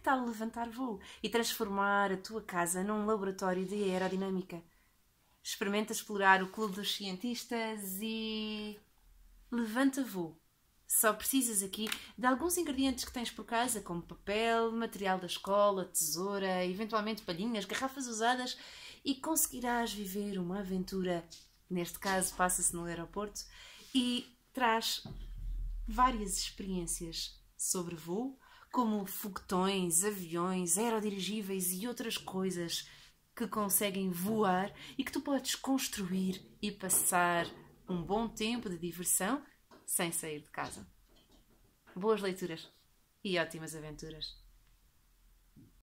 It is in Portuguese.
que tal levantar voo e transformar a tua casa num laboratório de aerodinâmica? Experimenta explorar o Clube dos Cientistas e. Levanta voo. Só precisas aqui de alguns ingredientes que tens por casa, como papel, material da escola, tesoura, eventualmente palhinhas, garrafas usadas, e conseguirás viver uma aventura. Neste caso, passa-se no aeroporto e traz várias experiências sobre voo como foguetões, aviões, aerodirigíveis e outras coisas que conseguem voar e que tu podes construir e passar um bom tempo de diversão sem sair de casa. Boas leituras e ótimas aventuras!